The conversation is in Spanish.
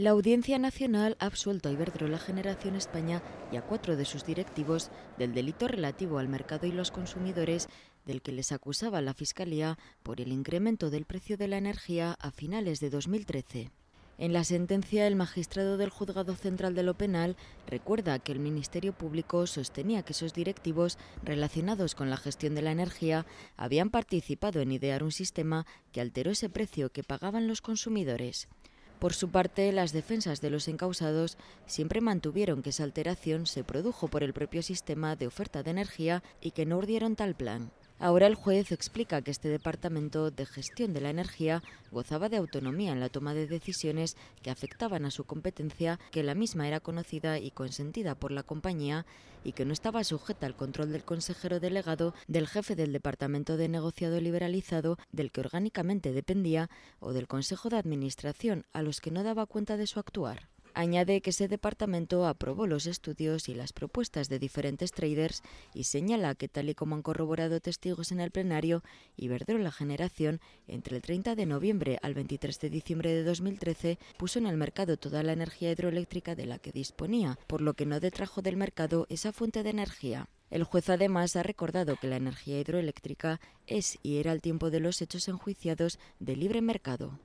La Audiencia Nacional ha absuelto a Iberdrola Generación España y a cuatro de sus directivos del delito relativo al mercado y los consumidores del que les acusaba la Fiscalía por el incremento del precio de la energía a finales de 2013. En la sentencia, el magistrado del Juzgado Central de lo Penal recuerda que el Ministerio Público sostenía que esos directivos relacionados con la gestión de la energía habían participado en idear un sistema que alteró ese precio que pagaban los consumidores. Por su parte, las defensas de los encausados siempre mantuvieron que esa alteración se produjo por el propio sistema de oferta de energía y que no urdieron tal plan. Ahora el juez explica que este Departamento de Gestión de la Energía gozaba de autonomía en la toma de decisiones que afectaban a su competencia, que la misma era conocida y consentida por la compañía y que no estaba sujeta al control del consejero delegado, del jefe del Departamento de Negociado Liberalizado, del que orgánicamente dependía, o del Consejo de Administración, a los que no daba cuenta de su actuar. Añade que ese departamento aprobó los estudios y las propuestas de diferentes traders y señala que, tal y como han corroborado testigos en el plenario, la Generación, entre el 30 de noviembre al 23 de diciembre de 2013, puso en el mercado toda la energía hidroeléctrica de la que disponía, por lo que no detrajo del mercado esa fuente de energía. El juez además ha recordado que la energía hidroeléctrica es y era al tiempo de los hechos enjuiciados de libre mercado.